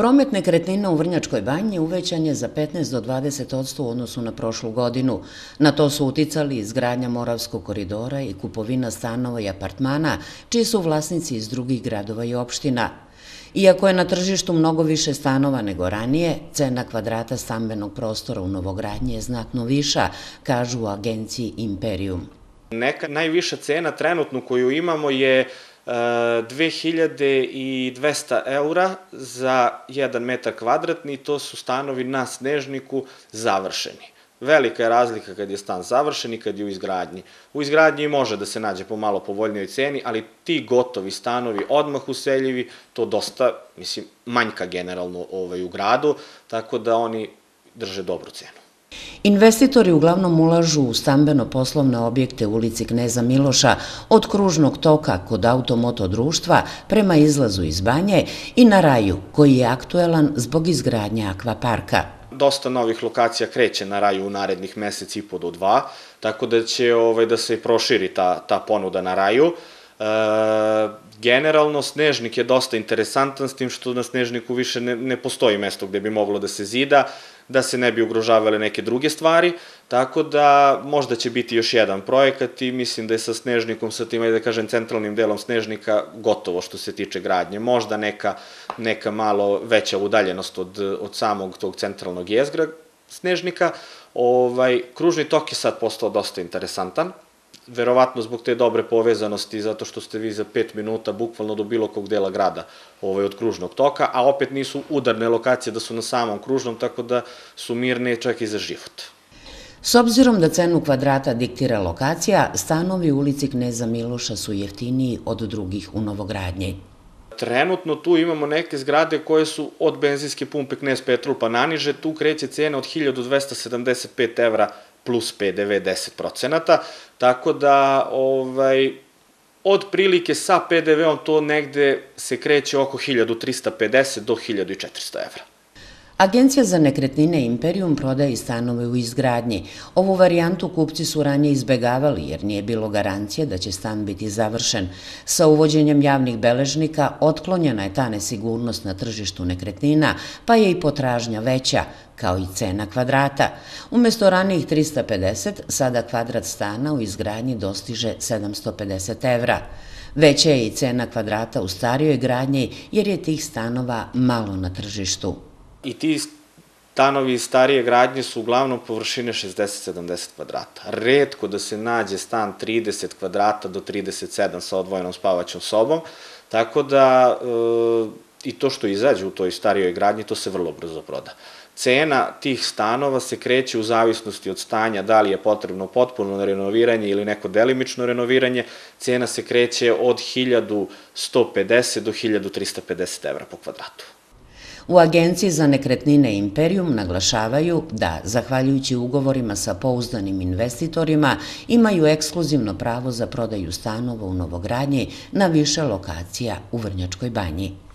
Promet nekretnina u Vrnjačkoj banji uvećan je za 15 do 20 odstu u odnosu na prošlu godinu. Na to su uticali izgradnja Moravskog koridora i kupovina stanova i apartmana, čiji su vlasnici iz drugih gradova i opština. Iako je na tržištu mnogo više stanova nego ranije, cena kvadrata stambenog prostora u Novogradnji je znatno viša, kažu u agenciji Imperium. Neka najviša cena trenutno koju imamo je 2200 eura za 1 metar kvadratni, to su stanovi na Snežniku završeni. Velika je razlika kad je stan završen i kad je u izgradnji. U izgradnji može da se nađe po malo povoljnijoj ceni, ali ti gotovi stanovi odmah useljivi, to dosta, mislim, manjka generalno ovaj, u gradu, tako da oni drže dobru cenu. Investitori uglavnom ulažu u stambeno-poslovne objekte u ulici Kneza Miloša od kružnog toka kod automoto društva prema izlazu iz banje i na raju koji je aktuelan zbog izgradnje akvaparka. Dosta novih lokacija kreće na raju u narednih meseci i po do dva, tako da će ovaj, da se proširi ta, ta ponuda na raju. E, generalno, snežnik je dosta interesantan s tim što na snežniku više ne, ne postoji mesto gde bi moglo da se zida, da se ne bi ugrožavale neke druge stvari, tako da možda će biti još jedan projekat i mislim da je sa snežnikom, sa tim, da kažem, centralnim delom snežnika gotovo što se tiče gradnje. Možda neka, neka malo veća udaljenost od, od samog tog centralnog jezgra snežnika. Ovaj, kružni tok je sad postao dosta interesantan, verovatno zbog te dobre povezanosti, zato što ste vi za 5 minuta bukvalno do bilo kog dela grada ovaj, od kružnog toka, a opet nisu udarne lokacije da su na samom kružnom, tako da su mirne čak i za život. S obzirom da cenu kvadrata diktira lokacija, stanovi u ulici Kneza Miloša su jeftiniji od drugih u Novogradnji. Trenutno tu imamo neke zgrade koje su od benzinske pumpe Knez Petrol pa naniže, tu kreće cena od 1275 evra plus PDV 10%, tako da ovaj, otprilike sa PDV-om to negde se kreće oko 1350 do 1400 evra. Agencija za nekretnine Imperium prodaje stanove u izgradnji. Ovu varijantu kupci su ranije izbegavali jer nije bilo garancije da će stan biti završen. Sa uvođenjem javnih beležnika otklonjena je ta nesigurnost na tržištu nekretnina, pa je i potražnja veća, kao i cena kvadrata. Umesto ranijih 350, sada kvadrat stana u izgradnji dostiže 750 evra. Veća je i cena kvadrata u starijoj gradnji jer je tih stanova malo na tržištu i ti stanovi starije gradnje su uglavnom površine 60-70 kvadrata. Redko da se nađe stan 30 kvadrata do 37 sa odvojenom spavaćom sobom, tako da e, i to što izađe u toj starijoj gradnji, to se vrlo brzo proda. Cena tih stanova se kreće u zavisnosti od stanja, da li je potrebno potpuno renoviranje ili neko delimično renoviranje, cena se kreće od 1150 do 1350 evra po kvadratu. U Agenciji za nekretnine Imperium naglašavaju da, zahvaljujući ugovorima sa pouzdanim investitorima, imaju ekskluzivno pravo za prodaju stanova u Novogradnji na više lokacija u Vrnjačkoj banji.